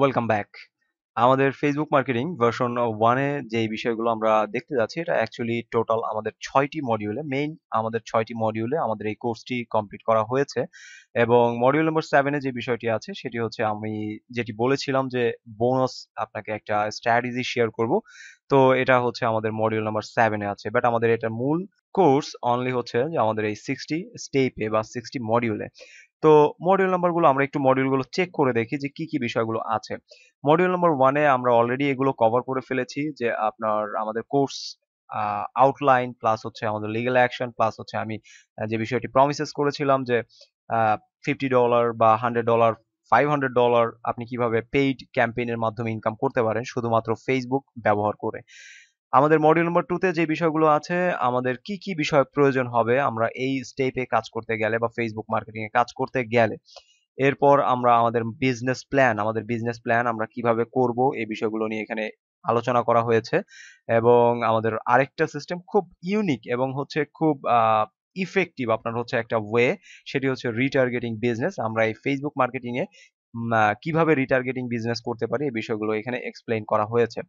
welcome back আমাদের Facebook marketing version ওয়ানে যে বিষয়গুলো আমরা দেখতে যাচ্ছি এটা অ্যাকচুয়ালি টোটাল আমাদের ছয়টি মডিউলে মেইন আমাদের ছয়টি মডিউলে আমাদের এই কোর্সটি কমপ্লিট করা হয়েছে এবং মডিউল নম্বর সেভেনে যে বিষয়টি আছে সেটি হচ্ছে আমি যেটি বলেছিলাম যে বোনাস আপনাকে একটা স্ট্র্যাটেজি শেয়ার করব তো এটা হচ্ছে আমাদের মডিউল নাম্বার সেভেনে আছে বাট আমাদের এটা মূল কোর্স অনলি হচ্ছে যে আমাদের এই সিক্সটি স্টেপে বা সিক্সটি মডিউলে তো মডিউল নাম্বারগুলো আমরা একটু মডিউলগুলো চেক করে দেখি যে কি কি বিষয়গুলো আছে মডিউল নাম্বার ওয়ানে আমরা অলরেডি এগুলো কভার করে ফেলেছি যে আপনার আমাদের কোর্স আউটলাইন প্লাস হচ্ছে আমাদের লিগাল অ্যাকশন প্লাস হচ্ছে আমি যে বিষয়টি প্রমিসেস করেছিলাম যে ফিফটি ডলার বা hundred dollar five hundred dollar আপনি কিভাবে পেইড ক্যাম্পেইনের মাধ্যমে ইনকাম করতে পারেন শুধুমাত্র ফেসবুক ব্যবহার করে আমাদের মডিউল নম্বর টুতে যে বিষয়গুলো আছে আমাদের কি কি বিষয় প্রয়োজন হবে আমরা এই স্টেপে কাজ করতে গেলে বা ফেসবুক মার্কেটিং এ কাজ করতে গেলে এরপর আমরা আমাদের বিজনেস প্ল্যান আমাদের বিজনেস প্ল্যান আমরা কিভাবে করব এই বিষয়গুলো নিয়ে এখানে আলোচনা করা হয়েছে এবং আমাদের আরেকটা সিস্টেম খুব ইউনিক এবং হচ্ছে খুব ইফেক্টিভ আপনার হচ্ছে একটা ওয়ে সেটি হচ্ছে রিটার্গেটিং বিজনেস আমরা এই ফেসবুক মার্কেটিং এ কিভাবে রিটার্গেটিং বিজনেস করতে পারি এই বিষয়গুলো এখানে এক্সপ্লেইন করা হয়েছে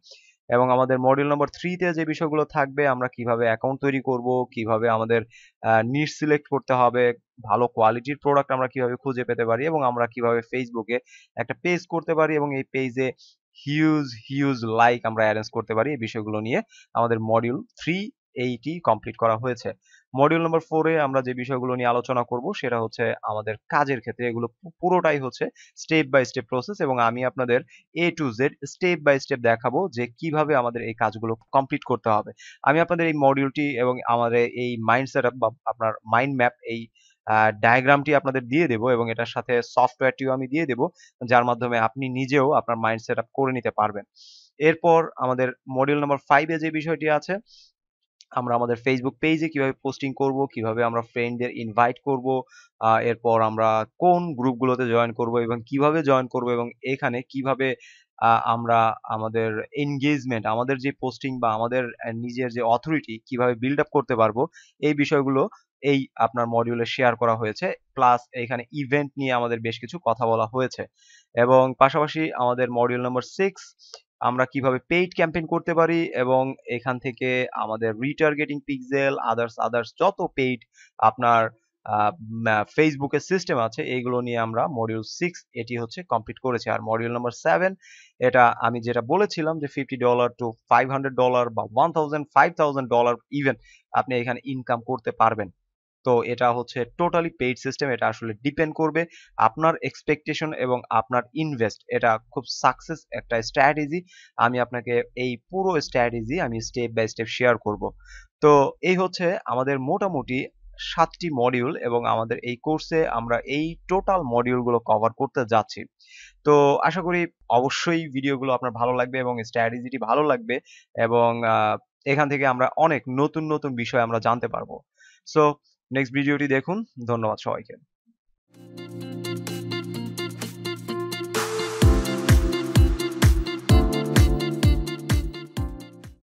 এবং আমাদের মডিউল নম্বর থ্রিতে যে বিষয়গুলো থাকবে আমরা কিভাবে অ্যাকাউন্ট তৈরি করব কিভাবে আমাদের নিট সিলেক্ট করতে হবে ভালো কোয়ালিটির প্রোডাক্ট আমরা কিভাবে খুঁজে পেতে পারি এবং আমরা কিভাবে ফেসবুকে একটা পেজ করতে পারি এবং এই পেজে হিউজ হিউজ লাইক আমরা অ্যারেঞ্জ করতে পারি এই বিষয়গুলো নিয়ে আমাদের মডিউল থ্রি এইটি কমপ্লিট করা হয়েছে মডিউল নম্বর ফোরে আমরা যে বিষয়গুলো নিয়ে আলোচনা করব সেটা হচ্ছে আমাদের কাজের ক্ষেত্রে এগুলো পুরোটাই হচ্ছে স্টেপ বাই স্টেপ প্রসেস এবং আমি আপনাদের A to Z step by step দেখাবো যে কিভাবে আমাদের এই কাজগুলো কমপ্লিট করতে হবে আমি আপনাদের এই মডিউলটি এবং আমাদের এই মাইন্ড সেট বা আপনার মাইন্ড ম্যাপ এই ডায়াগ্রামটি আপনাদের দিয়ে দেবো এবং এটার সাথে সফটওয়্যারটিও আমি দিয়ে দেবো যার মাধ্যমে আপনি নিজেও আপনার মাইন্ড সেট করে নিতে পারবেন এরপর আমাদের মডিউল নম্বর ফাইভে যে বিষয়টি আছে আমরা আমাদের ফেসবুক পেজে কিভাবে পোস্টিং করব কিভাবে আমরা ফ্রেন্ডদের ইনভাইট করব এরপর আমরা কোন গ্রুপগুলোতে জয়েন করব এবং কিভাবে জয়েন করব এবং এখানে কিভাবে আমরা আমাদের এনগেজমেন্ট আমাদের যে পোস্টিং বা আমাদের নিজের যে অথরিটি কিভাবে বিল্ড আপ করতে পারবো এই বিষয়গুলো এই আপনার মডিউলে শেয়ার করা হয়েছে প্লাস এখানে ইভেন্ট নিয়ে আমাদের বেশ কিছু কথা বলা হয়েছে এবং পাশাপাশি আমাদের মডিউল নম্বর সিক্স আমরা কিভাবে পেইড ক্যাম্পেইন করতে পারি এবং এখান থেকে আমাদের রিটার্গেটিং পিক্সেল আদার্স আদার্স যত পেইড আপনার ফেসবুকের সিস্টেম আছে এইগুলো নিয়ে আমরা মডিউল সিক্স এটি হচ্ছে কমপ্লিট করেছি আর মডিউল নাম্বার সেভেন এটা আমি যেটা বলেছিলাম যে fifty dollar to five hundred dollar বা one thousand five thousand dollar even আপনি এখানে ইনকাম করতে পারবেন তো এটা হচ্ছে টোটালি পেইড সিস্টেম এটা আসলে ডিপেন্ড করবে আপনার এক্সপেকটেশন এবং আপনার ইনভেস্ট এটা খুব সাকসেস একটা স্ট্র্যাটেজি আমি আপনাকে এই পুরো স্ট্র্যাটেজি আমি স্টেপ বাই স্টেপ শেয়ার করব তো এই হচ্ছে আমাদের মোটামুটি সাতটি মডিউল এবং আমাদের এই কোর্সে আমরা এই টোটাল মডিউলগুলো কভার করতে যাচ্ছি তো আশা করি অবশ্যই ভিডিওগুলো আপনার ভালো লাগবে এবং স্ট্র্যাটেজিটি ভালো লাগবে এবং এখান থেকে আমরা অনেক নতুন নতুন বিষয় আমরা জানতে পারবো সো নেক্সট ভিডিওটি দেখুন ধন্যবাদ সবাইকে